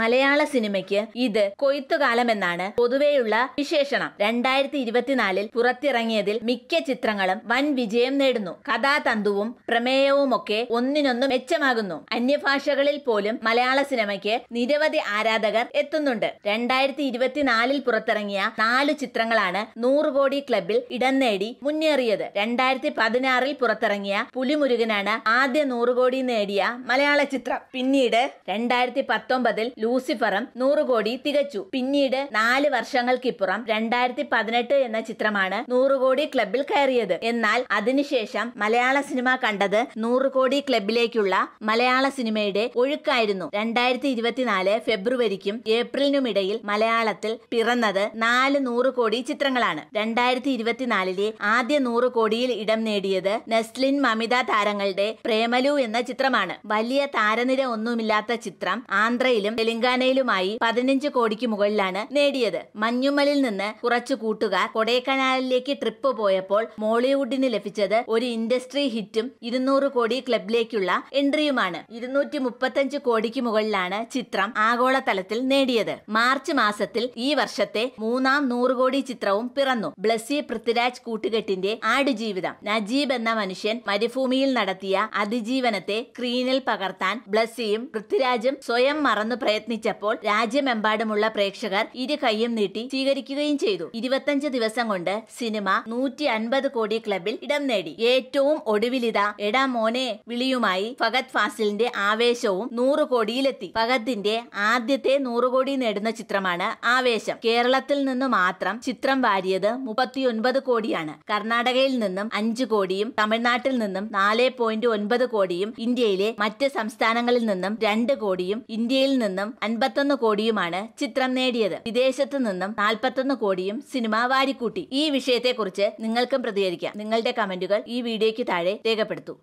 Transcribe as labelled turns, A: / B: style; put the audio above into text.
A: മലയാള സിനിമയ്ക്ക് ഇത് കൊയ്ത്തുകാലമെന്നാണ് പൊതുവെയുള്ള വിശേഷണം രണ്ടായിരത്തി ഇരുപത്തിനാലിൽ പുറത്തിറങ്ങിയതിൽ മിക്ക ചിത്രങ്ങളും വൻ വിജയം നേടുന്നു കഥാതന്തുവും പ്രമേയവുമൊക്കെ ഒന്നിനൊന്ന് മെച്ചമാകുന്നു അന്യഭാഷകളിൽ പോലും മലയാള സിനിമയ്ക്ക് നിരവധി ആരാധകർ എത്തുന്നുണ്ട് രണ്ടായിരത്തി ഇരുപത്തിനാലിൽ പുറത്തിറങ്ങിയ നാല് ചിത്രങ്ങളാണ് നൂറ് കോടി ക്ലബിൽ ഇടം നേടി മുന്നേറിയത് രണ്ടായിരത്തി പതിനാറിൽ പുറത്തിറങ്ങിയ പുലിമുരുകനാണ് ആദ്യ നൂറ് കോടി നേടിയ മലയാള ചിത്രം പിന്നീട് രണ്ടായിരത്തി പത്തൊമ്പതിൽ ലൂസിഫറും നൂറ് കോടി തികച്ചു പിന്നീട് നാല് വർഷങ്ങൾക്കിപ്പുറം രണ്ടായിരത്തി പതിനെട്ട് എന്ന ചിത്രമാണ് നൂറ് കോടി ക്ലബിൽ കയറിയത് എന്നാൽ അതിനുശേഷം മലയാള സിനിമ കണ്ടത് നൂറ് കോടി ക്ലബിലേക്കുള്ള മലയാള സിനിമയുടെ ഒഴുക്കായിരുന്നു രണ്ടായിരത്തി ഇരുപത്തിനാല് ഫെബ്രുവരിക്കും ഏപ്രിലിനും ഇടയിൽ മലയാളത്തിൽ പിറന്നത് നാല് നൂറ് കോടി ചിത്രങ്ങളാണ് രണ്ടായിരത്തി ഇരുപത്തിനാലിലെ ആദ്യ നൂറ് കോടിയിൽ ഇടം നേടിയത് നെസ്ലിൻ മമിത താരങ്ങളുടെ പ്രേമലു എന്ന ചിത്രമാണ് വലിയ താരനിര ഒന്നുമില്ലാത്ത ചിത്രം ആന്ധ്രയിലും തെലങ്കാനയിലുമായി പതിനഞ്ച് കോടിക്ക് മുകളിലാണ് നേടിയത് മഞ്ഞുമലിൽ നിന്ന് കുറച്ചു കൂട്ടുകാർ കൊടൈക്കനാലിലേക്ക് ട്രിപ്പ് പോയപ്പോൾ മോളിവുഡിന് ലഭിച്ചത് ഒരു ഇൻഡസ്ട്രി ഹിറ്റും ഇരുന്നൂറ് കോടി ക്ലബിലേക്കുള്ള എൻട്രിയുമാണ് ഇരുന്നൂറ്റി മുപ്പത്തഞ്ച് കോടിക്ക് മുകളിലാണ് ചിത്രം ആഗോളതലത്തിൽ നേടിയത് മാർച്ച് മാസത്തിൽ ഈ വർഷത്തെ മൂന്നാം നൂറ് കോടി ചിത്രവും പിറന്നു ബ്ലസി പൃഥ്വിരാജ് കൂട്ടുകെട്ടിന്റെ ആടുജീവിതം നജീബ് എന്ന മനുഷ്യൻ മരുഭൂമിയിൽ നടത്തിയ അതിജീവനത്തെ സ്ക്രീനിൽ പകർത്താൻ ബ്ലസിയും പൃഥ്വിരാജും സ്വയം മറന്നു പ്രയത്നിച്ചപ്പോൾ രാജ്യമെമ്പാടുമുള്ള പ്രേക്ഷകർ ഇരു കൈയും നീട്ടി സ്വീകരിക്കുകയും ചെയ്തു ഇരുപത്തഞ്ച് ദിവസം കൊണ്ട് സിനിമ നൂറ്റി അൻപത് കോടി ക്ലബിൽ ഇടം നേടി ഏറ്റവും ഒടുവിലിതാ എടാ മോനെ വിളിയുമായി ഫഗത് ഫാസിലിന്റെ ആവേശവും നൂറ് കോടിയിലെത്തി ഫഗത്തിന്റെ ആദ്യത്തെ നൂറ് കോടി നേടുന്ന ചിത്രമാണ് ആവേശം കേരളത്തിൽ നിന്ന് മാത്രം ചിത്രം വാരിയത് മുപ്പത്തിയൊൻപത് കോടിയാണ് കർണാടകയിൽ നിന്നും അഞ്ച് കോടിയും തമിഴ്നാട്ടിൽ നിന്നും നാല് പോയിന്റ് ഒൻപത് കോടിയും ഇന്ത്യയിലെ മറ്റ് സംസ്ഥാനങ്ങളിൽ നിന്നും രണ്ട് കോടിയും ഇന്ത്യയിൽ നിന്നും നിന്നും അൻപത്തൊന്ന് കോടിയുമാണ് ചിത്രം നേടിയത് വിദേശത്തു നിന്നും നാൽപ്പത്തൊന്ന് കോടിയും സിനിമ വാരിക്കൂട്ടി ഈ വിഷയത്തെക്കുറിച്ച് നിങ്ങൾക്കും പ്രതികരിക്കാം നിങ്ങളുടെ കമന്റുകൾ ഈ വീഡിയോയ്ക്ക് താഴെ രേഖപ്പെടുത്തൂ